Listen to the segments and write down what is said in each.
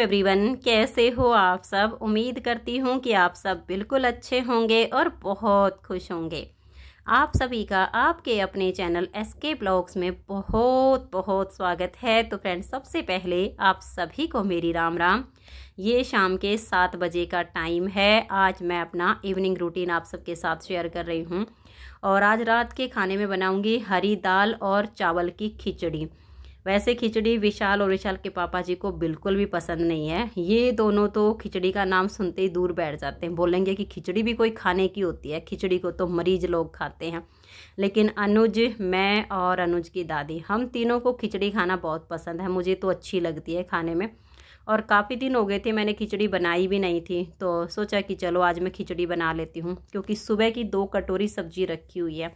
everyone कैसे हो आप सब उम्मीद करती हूँ कि आप सब बिल्कुल अच्छे होंगे और बहुत खुश होंगे आप सभी का आपके अपने चैनल एस के ब्लॉग्स में बहुत बहुत स्वागत है तो फ्रेंड्स सबसे पहले आप सभी को मेरी राम राम ये शाम के सात बजे का टाइम है आज मैं अपना इवनिंग रूटीन आप सबके साथ शेयर कर रही हूँ और आज रात के खाने में बनाऊँगी हरी दाल और चावल की खिचड़ी वैसे खिचड़ी विशाल और विशाल के पापा जी को बिल्कुल भी पसंद नहीं है ये दोनों तो खिचड़ी का नाम सुनते ही दूर बैठ जाते हैं बोलेंगे कि खिचड़ी भी कोई खाने की होती है खिचड़ी को तो मरीज लोग खाते हैं लेकिन अनुज मैं और अनुज की दादी हम तीनों को खिचड़ी खाना बहुत पसंद है मुझे तो अच्छी लगती है खाने में और काफ़ी दिन हो गए थे मैंने खिचड़ी बनाई भी नहीं थी तो सोचा कि चलो आज मैं खिचड़ी बना लेती हूँ क्योंकि सुबह की दो कटोरी सब्जी रखी हुई है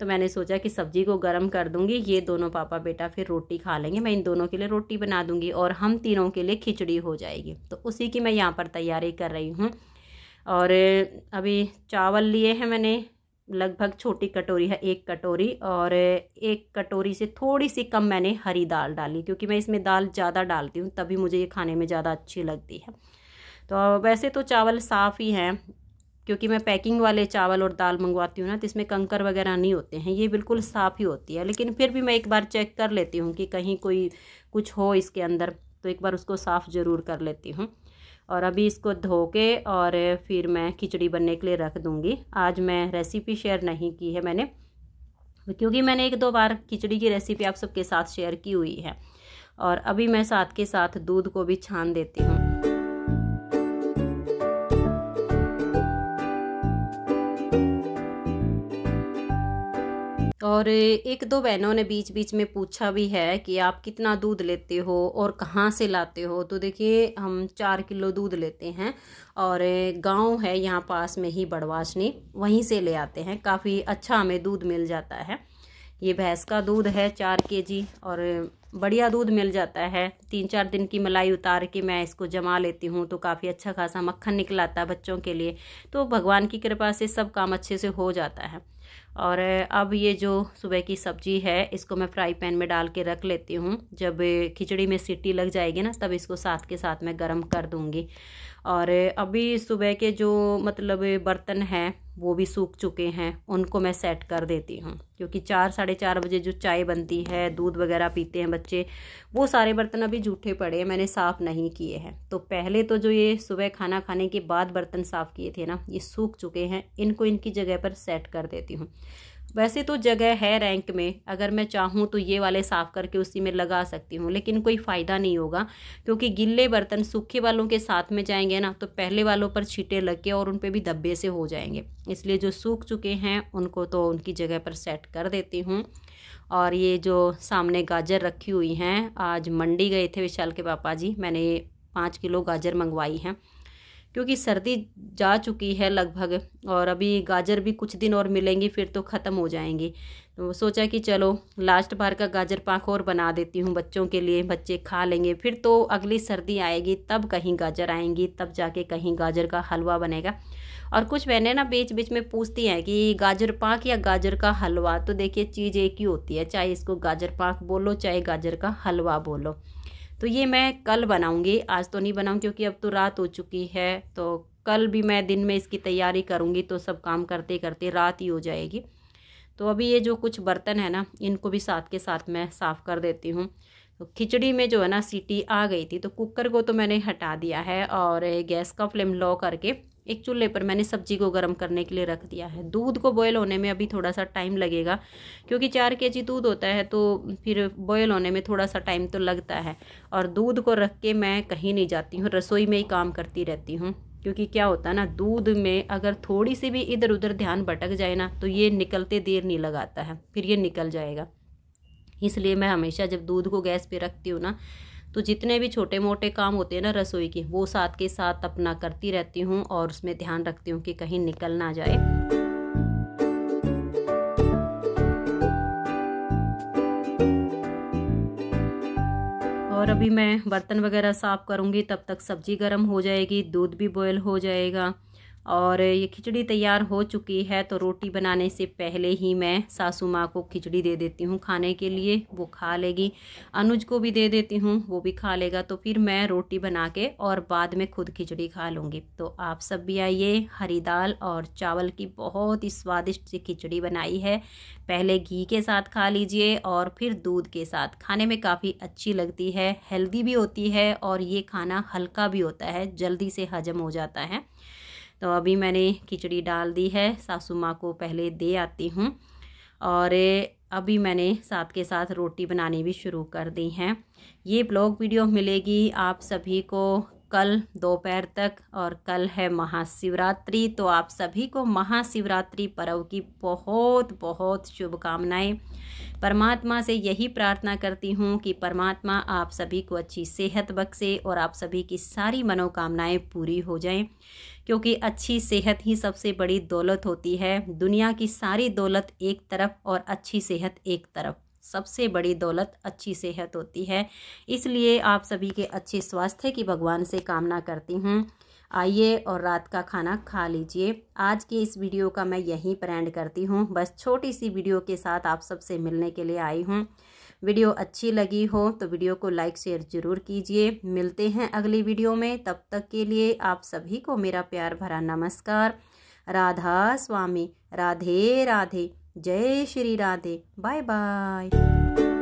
तो मैंने सोचा कि सब्जी को गर्म कर दूँगी ये दोनों पापा बेटा फिर रोटी खा लेंगे मैं इन दोनों के लिए रोटी बना दूंगी और हम तीनों के लिए खिचड़ी हो जाएगी तो उसी की मैं यहाँ पर तैयारी कर रही हूँ और अभी चावल लिए हैं मैंने लगभग छोटी कटोरी है एक कटोरी और एक कटोरी से थोड़ी सी कम मैंने हरी दाल डाली क्योंकि मैं इसमें दाल ज़्यादा डालती हूँ तभी मुझे ये खाने में ज़्यादा अच्छी लगती है तो वैसे तो चावल साफ़ ही हैं क्योंकि मैं पैकिंग वाले चावल और दाल मंगवाती हूँ ना तो इसमें कंकर वगैरह नहीं होते हैं ये बिल्कुल साफ़ ही होती है लेकिन फिर भी मैं एक बार चेक कर लेती हूँ कि कहीं कोई कुछ हो इसके अंदर तो एक बार उसको साफ़ ज़रूर कर लेती हूँ और अभी इसको धो के और फिर मैं खिचड़ी बनने के लिए रख दूँगी आज मैं रेसिपी शेयर नहीं की है मैंने क्योंकि मैंने एक दो बार खिचड़ी की रेसिपी आप सबके साथ शेयर की हुई है और अभी मैं साथ के साथ दूध को भी छान देती हूँ और एक दो बहनों ने बीच बीच में पूछा भी है कि आप कितना दूध लेते हो और कहाँ से लाते हो तो देखिए हम चार किलो दूध लेते हैं और गांव है यहाँ पास में ही बड़वासनी वहीं से ले आते हैं काफ़ी अच्छा हमें दूध मिल जाता है ये भैंस का दूध है चार के जी और बढ़िया दूध मिल जाता है तीन चार दिन की मलाई उतार के मैं इसको जमा लेती हूँ तो काफ़ी अच्छा खासा मक्खन निकल आता है बच्चों के लिए तो भगवान की कृपा से सब काम अच्छे से हो जाता है और अब ये जो सुबह की सब्जी है इसको मैं फ्राई पैन में डाल के रख लेती हूँ जब खिचड़ी में सीटी लग जाएगी ना तब इसको साथ के साथ मैं गर्म कर दूँगी और अभी सुबह के जो मतलब बर्तन हैं वो भी सूख चुके हैं उनको मैं सेट कर देती हूँ क्योंकि चार साढ़े चार बजे जो चाय बनती है दूध वगैरह पीते हैं बच्चे वो सारे बर्तन अभी जूठे पड़े हैं मैंने साफ़ नहीं किए हैं तो पहले तो जो ये सुबह खाना खाने के बाद बर्तन साफ़ किए थे ना ये सूख चुके हैं इनको इनकी जगह पर सेट कर देती हूँ हूँ वैसे तो जगह है रैंक में अगर मैं चाहूँ तो ये वाले साफ़ करके उसी में लगा सकती हूँ लेकिन कोई फ़ायदा नहीं होगा क्योंकि गिले बर्तन सूखे वालों के साथ में जाएंगे ना तो पहले वालों पर छीटे लग के और उन पर भी धब्बे से हो जाएंगे इसलिए जो सूख चुके हैं उनको तो उनकी जगह पर सेट कर देती हूँ और ये जो सामने गाजर रखी हुई हैं आज मंडी गए थे विशाल के पापा जी मैंने पाँच किलो गाजर मंगवाई हैं क्योंकि सर्दी जा चुकी है लगभग और अभी गाजर भी कुछ दिन और मिलेंगी फिर तो ख़त्म हो जाएंगी तो सोचा कि चलो लास्ट बार का गाजर पाख और बना देती हूँ बच्चों के लिए बच्चे खा लेंगे फिर तो अगली सर्दी आएगी तब कहीं गाजर आएंगी तब जाके कहीं गाजर का हलवा बनेगा और कुछ बहनें ना बीच बीच में पूछती हैं कि गाजर पाक या गाजर का हलवा तो देखिए चीज़ एक ही होती है चाहे इसको गाजर पाक बोलो चाहे गाजर का हलवा बोलो तो ये मैं कल बनाऊँगी आज तो नहीं बनाऊँ क्योंकि अब तो रात हो चुकी है तो कल भी मैं दिन में इसकी तैयारी करूँगी तो सब काम करते करते रात ही हो जाएगी तो अभी ये जो कुछ बर्तन है ना इनको भी साथ के साथ मैं साफ़ कर देती हूँ तो खिचड़ी में जो है ना सीटी आ गई थी तो कुकर को तो मैंने हटा दिया है और गैस का फ्लेम लो करके एक चूल्हे पर मैंने सब्जी को गर्म करने के लिए रख दिया है दूध को बॉयल होने में अभी थोड़ा सा टाइम लगेगा क्योंकि चार के जी दूध होता है तो फिर बॉयल होने में थोड़ा सा टाइम तो लगता है और दूध को रख के मैं कहीं नहीं जाती हूँ रसोई में ही काम करती रहती हूँ क्योंकि क्या होता है ना दूध में अगर थोड़ी सी भी इधर उधर ध्यान भटक जाए ना तो ये निकलते देर नहीं लगाता है फिर ये निकल जाएगा इसलिए मैं हमेशा जब दूध को गैस पर रखती हूँ ना तो जितने भी छोटे मोटे काम होते हैं ना रसोई के वो साथ के साथ अपना करती रहती हूँ और उसमें ध्यान रखती हूँ कि कहीं निकल ना जाए और अभी मैं बर्तन वगैरह साफ़ करूँगी तब तक सब्ज़ी गर्म हो जाएगी दूध भी बॉयल हो जाएगा और ये खिचड़ी तैयार हो चुकी है तो रोटी बनाने से पहले ही मैं सासू माँ को खिचड़ी दे देती हूँ खाने के लिए वो खा लेगी अनुज को भी दे देती हूँ वो भी खा लेगा तो फिर मैं रोटी बना के और बाद में खुद खिचड़ी खा लूँगी तो आप सब भी आइए हरी दाल और चावल की बहुत ही स्वादिष्ट सी खिचड़ी बनाई है पहले घी के साथ खा लीजिए और फिर दूध के साथ खाने में काफ़ी अच्छी लगती है हेल्दी भी होती है और ये खाना हल्का भी होता है जल्दी से हजम हो जाता है तो अभी मैंने खिचड़ी डाल दी है सासू माँ को पहले दे आती हूँ और अभी मैंने साथ के साथ रोटी बनानी भी शुरू कर दी हैं ये ब्लॉग वीडियो मिलेगी आप सभी को कल दोपहर तक और कल है महाशिवरात्रि तो आप सभी को महाशिवरात्रि पर्व की बहुत बहुत शुभकामनाएं परमात्मा से यही प्रार्थना करती हूँ कि परमात्मा आप सभी को अच्छी सेहत बख्शे और आप सभी की सारी मनोकामनाएं पूरी हो जाएं क्योंकि अच्छी सेहत ही सबसे बड़ी दौलत होती है दुनिया की सारी दौलत एक तरफ और अच्छी सेहत एक तरफ सबसे बड़ी दौलत अच्छी सेहत होती है इसलिए आप सभी के अच्छे स्वास्थ्य की भगवान से कामना करती हूँ आइए और रात का खाना खा लीजिए आज के इस वीडियो का मैं यहीं पर एंड करती हूँ बस छोटी सी वीडियो के साथ आप सबसे मिलने के लिए आई हूँ वीडियो अच्छी लगी हो तो वीडियो को लाइक शेयर ज़रूर कीजिए मिलते हैं अगली वीडियो में तब तक के लिए आप सभी को मेरा प्यार भरा नमस्कार राधा स्वामी राधे राधे जय श्री राधे बाय बाय